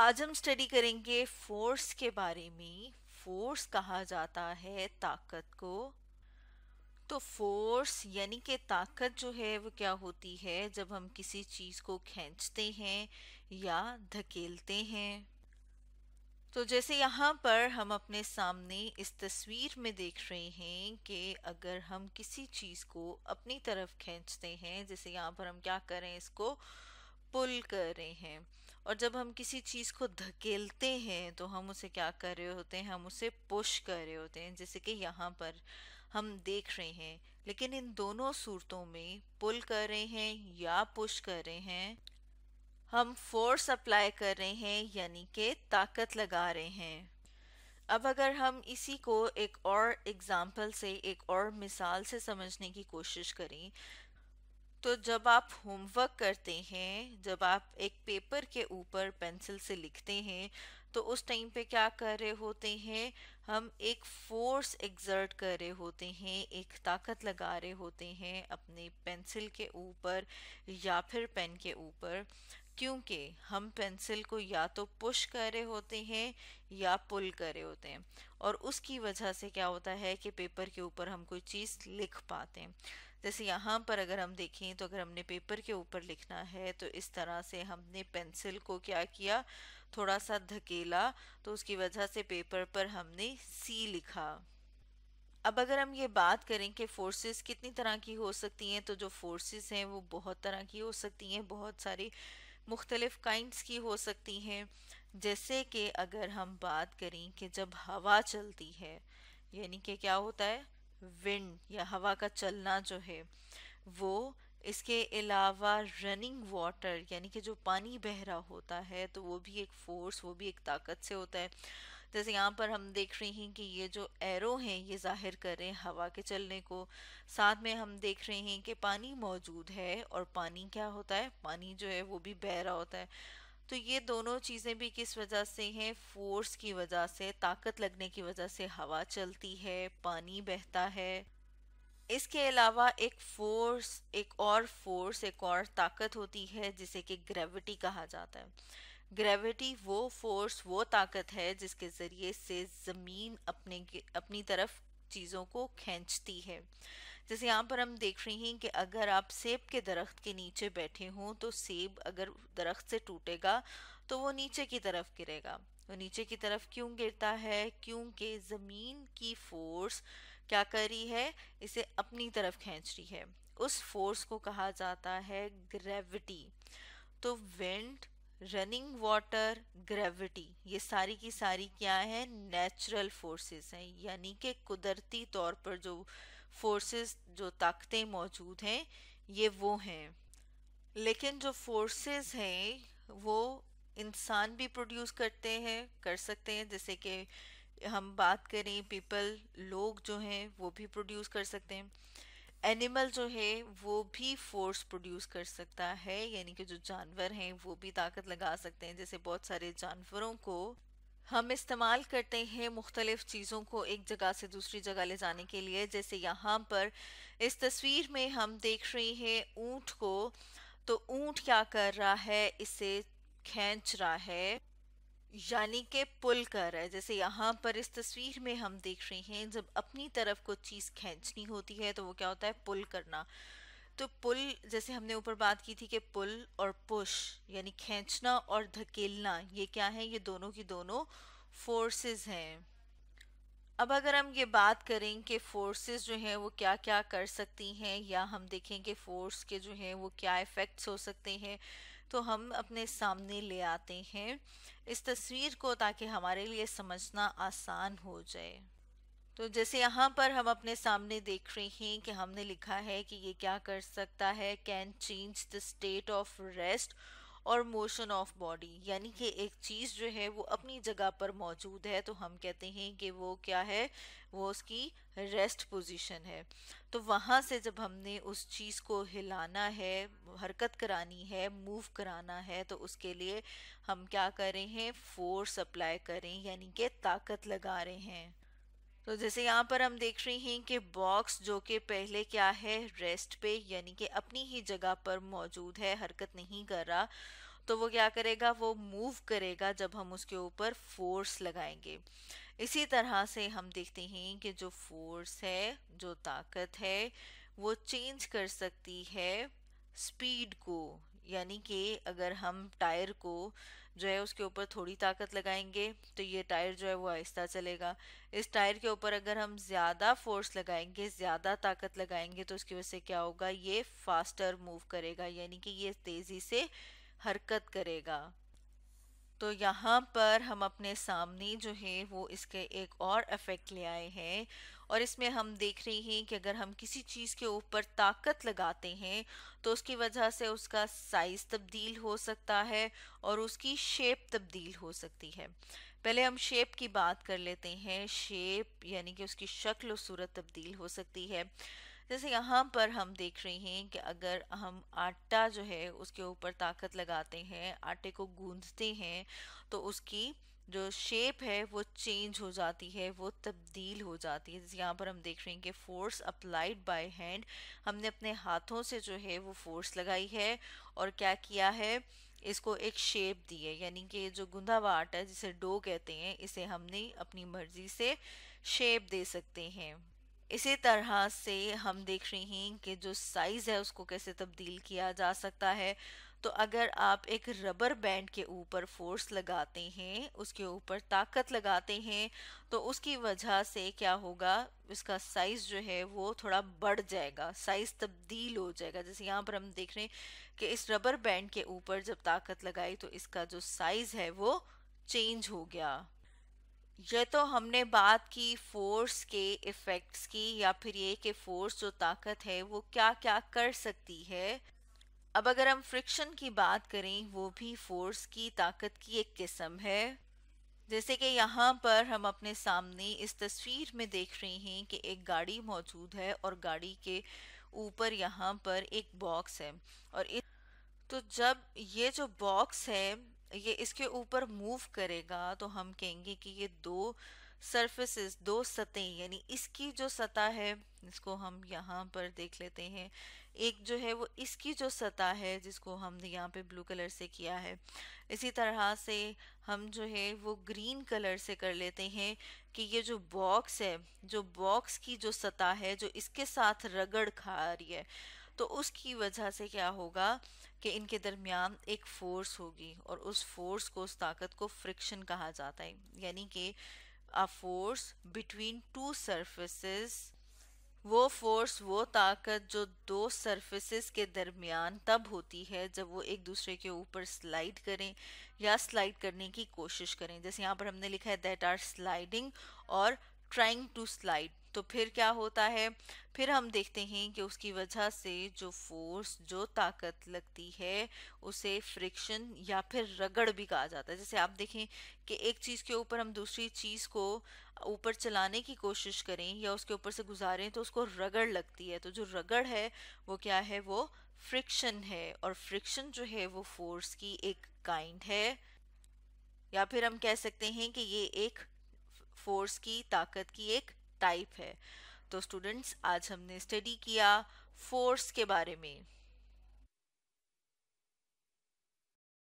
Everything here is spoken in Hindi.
आज हम स्टडी करेंगे फोर्स के बारे में फोर्स कहा जाता है ताकत को तो फोर्स यानी कि ताकत जो है वो क्या होती है जब हम किसी चीज़ को खींचते हैं या धकेलते हैं तो जैसे यहाँ पर हम अपने सामने इस तस्वीर में देख रहे हैं कि अगर हम किसी चीज़ को अपनी तरफ खींचते हैं जैसे यहाँ पर हम क्या कर रहे हैं इसको पुल कर रहे हैं और जब हम किसी चीज़ को धकेलते हैं तो हम उसे क्या कर रहे होते हैं हम उसे पुश कर रहे होते हैं जैसे कि यहाँ पर हम देख रहे हैं लेकिन इन दोनों सूरतों में पुल कर रहे हैं या पुश कर रहे हैं हम फोर्स अप्लाई कर रहे हैं यानी कि ताकत लगा रहे हैं अब अगर हम इसी को एक और एग्ज़ाम्पल से एक और मिसाल से समझने की कोशिश करें तो जब आप होमवर्क करते हैं जब आप एक पेपर के ऊपर पेंसिल से लिखते हैं तो उस टाइम पे क्या कर रहे होते हैं हम एक फोर्स एग्जर्ट कर रहे होते हैं एक ताकत लगा रहे होते हैं अपने पेंसिल के ऊपर या फिर पेन के ऊपर क्योंकि हम पेंसिल को या तो पुश कर रहे होते हैं या पुल कर रहे होते हैं और उसकी वजह से क्या होता है कि पेपर के ऊपर हम कोई चीज़ लिख पाते हैं जैसे यहाँ पर अगर हम देखें तो अगर हमने पेपर के ऊपर लिखना है तो इस तरह से हमने पेंसिल को क्या किया थोड़ा सा धकेला तो उसकी वजह से पेपर पर हमने सी लिखा अब अगर हम ये बात करें कि फोर्सेस कितनी तरह की हो सकती हैं तो जो फोर्सेस हैं वो बहुत तरह की हो सकती हैं बहुत सारी मुख्तलिफ़ काइंड्स की हो सकती हैं जैसे कि अगर हम बात करें कि जब हवा चलती है यानी कि क्या होता है विंड या हवा का चलना जो है वो इसके अलावा रनिंग वाटर यानी कि जो पानी बह रहा होता है तो वो भी एक फोर्स वो भी एक ताकत से होता है जैसे यहाँ पर हम देख रहे हैं कि ये जो एरो हैं ये जाहिर कर रहे हैं हवा के चलने को साथ में हम देख रहे हैं कि पानी मौजूद है और पानी क्या होता है पानी जो है वो भी बह रहा होता है तो ये दोनों चीज़ें भी किस वजह से हैं फोर्स की वजह से ताकत लगने की वजह से हवा चलती है पानी बहता है इसके अलावा एक फोर्स एक और फोर्स एक और ताकत होती है जिसे कि ग्रेविटी कहा जाता है ग्रेविटी वो फोर्स वो ताकत है जिसके ज़रिए से ज़मीन अपने अपनी तरफ चीज़ों को खींचती है जैसे यहाँ पर हम देख रहे हैं कि अगर आप सेब के दरख्त के नीचे बैठे हों तो सेब अगर दरख्त से टूटेगा तो वो नीचे की तरफ गिरेगा वो नीचे की तरफ क्यों गिरता है क्योंकि ज़मीन की फोर्स क्या कर रही है इसे अपनी तरफ खींच रही है उस फोर्स को कहा जाता है ग्रेविटी तो विंड रनिंग वाटर ग्रेविटी ये सारी की सारी क्या है नेचुरल फोर्सेस हैं यानी कि कुदरती तौर पर जो फोर्सेस जो ताकतें मौजूद हैं ये वो हैं लेकिन जो फोर्सेस हैं वो इंसान भी प्रोड्यूस करते हैं कर सकते हैं जैसे कि हम बात करें पीपल लोग जो हैं वो भी प्रोड्यूस कर सकते हैं एनिमल जो है वो भी फोर्स प्रोड्यूस कर सकता है यानी कि जो जानवर हैं वो भी ताकत लगा सकते हैं जैसे बहुत सारे जानवरों को हम इस्तेमाल करते हैं मुख्तलिफ़ चीज़ों को एक जगह से दूसरी जगह ले जाने के लिए जैसे यहाँ पर इस तस्वीर में हम देख रहे हैं ऊँट को तो ऊँट क्या कर रहा है इसे खींच रहा है यानी कि पुल कर रहा है जैसे यहाँ पर इस तस्वीर में हम देख रहे हैं जब अपनी तरफ कुछ चीज़ खींचनी होती है तो वो क्या होता है पुल करना तो पुल जैसे हमने ऊपर बात की थी कि पुल और पुश यानी खींचना और धकेलना ये क्या है ये दोनों की दोनों फोर्सेस हैं अब अगर हम ये बात करें कि फोर्सेस जो हैं वो क्या क्या कर सकती हैं या हम देखें कि फोर्स के जो हैं वो क्या इफ़ेक्ट्स हो सकते हैं तो हम अपने सामने ले आते हैं इस तस्वीर को ताकि हमारे लिए समझना आसान हो जाए तो जैसे यहाँ पर हम अपने सामने देख रहे हैं कि हमने लिखा है कि ये क्या कर सकता है can change the state of rest और मोशन ऑफ बॉडी यानी कि एक चीज़ जो है वो अपनी जगह पर मौजूद है तो हम कहते हैं कि वो क्या है वो उसकी रेस्ट पोजीशन है तो वहाँ से जब हमने उस चीज़ को हिलाना है हरकत करानी है मूव कराना है तो उसके लिए हम क्या कर रहे हैं फोर्स अप्लाई करें यानी कि ताकत लगा रहे हैं तो जैसे यहाँ पर हम देख रहे हैं कि बॉक्स जो कि पहले क्या है रेस्ट पे यानी कि अपनी ही जगह पर मौजूद है हरकत नहीं कर रहा तो वो क्या करेगा वो मूव करेगा जब हम उसके ऊपर फोर्स लगाएंगे इसी तरह से हम देखते हैं कि जो फोर्स है जो ताकत है वो चेंज कर सकती है स्पीड को यानी कि अगर हम टायर को जो है उसके ऊपर थोड़ी ताकत लगाएंगे तो ये टायर जो है वो आहिस्ता चलेगा इस टायर के ऊपर अगर हम ज़्यादा फोर्स लगाएंगे ज़्यादा ताकत लगाएंगे तो उसकी वजह से क्या होगा ये फास्टर मूव करेगा यानी कि ये तेज़ी से हरकत करेगा तो यहाँ पर हम अपने सामने जो है वो इसके एक और इफ़ेक्ट ले आए हैं और इसमें हम देख रहे हैं कि अगर हम किसी चीज़ के ऊपर ताकत लगाते हैं तो उसकी वजह से उसका साइज़ तब्दील हो सकता है और उसकी शेप तब्दील हो सकती है पहले हम शेप की बात कर लेते हैं शेप यानी कि उसकी शक्ल और सूरत तब्दील हो सकती है जैसे यहाँ पर हम देख रहे हैं कि अगर हम आटा जो है उसके ऊपर ताकत लगाते हैं आटे को गूंदते हैं तो उसकी जो शेप है वो चेंज हो जाती है वो तब्दील हो जाती है जैसे यहाँ पर हम देख रहे हैं कि फोर्स अप्लाइड बाय हैंड हमने अपने हाथों से जो है वो फोर्स लगाई है और क्या किया है इसको एक शेप दी है यानी कि जो गुंदावा आटा है जिसे डो कहते हैं इसे हमने अपनी मर्जी से शेप दे सकते हैं इसी तरह से हम देख रहे हैं कि जो साइज़ है उसको कैसे तब्दील किया जा सकता है तो अगर आप एक रबर बैंड के ऊपर फोर्स लगाते हैं उसके ऊपर ताकत लगाते हैं तो उसकी वजह से क्या होगा इसका साइज़ जो है वो थोड़ा बढ़ जाएगा साइज़ तब्दील हो जाएगा जैसे यहाँ पर हम देख रहे हैं कि इस रबर बैंड के ऊपर जब ताकत लगाई तो इसका जो साइज़ है वो चेंज हो गया ये तो हमने बात की फोर्स के इफ़ेक्ट्स की या फिर ये कि फोर्स जो ताकत है वो क्या क्या कर सकती है अब अगर हम फ्रिक्शन की बात करें वो भी फोर्स की ताकत की एक किस्म है जैसे कि यहाँ पर हम अपने सामने इस तस्वीर में देख रहे हैं कि एक गाड़ी मौजूद है और गाड़ी के ऊपर यहाँ पर एक बॉक्स है और इस तो जब ये जो बॉक्स है ये इसके ऊपर मूव करेगा तो हम कहेंगे कि ये दो सरफेसेस दो सतहें यानी इसकी जो सतह है इसको हम यहाँ पर देख लेते हैं एक जो है वो इसकी जो सतह है जिसको हमने यहाँ पे ब्लू कलर से किया है इसी तरह से हम जो है वो ग्रीन कलर से कर लेते हैं कि ये जो बॉक्स है जो बॉक्स की जो सतह है जो इसके साथ रगड़ खा रही है तो उसकी वजह से क्या होगा कि इनके दरमियान एक फोर्स होगी और उस फोर्स को उस ताकत को फ्रिक्शन कहा जाता है यानी कि a force between two surfaces वो फोर्स वो ताकत जो दो सरफेसेस के दरमियान तब होती है जब वो एक दूसरे के ऊपर स्लाइड करें या स्लाइड करने की कोशिश करें जैसे यहाँ पर हमने लिखा है दैट आर स्लाइडिंग और ट्राइंग टू स्लाइड तो फिर क्या होता है फिर हम देखते हैं कि उसकी वजह से जो फोर्स जो ताकत लगती है उसे फ्रिक्शन या फिर रगड़ भी कहा जाता है जैसे आप देखें कि एक चीज़ के ऊपर हम दूसरी चीज़ को ऊपर चलाने की कोशिश करें या उसके ऊपर से गुजारें तो उसको रगड़ लगती है तो जो रगड़ है वो क्या है वो फ्रिक्शन है और फ्रिक्शन जो है वो फोर्स की एक काइंड है या फिर हम कह सकते हैं कि ये एक फोर्स की ताकत की एक टाइप है तो स्टूडेंट्स आज हमने स्टडी किया फोर्स के बारे में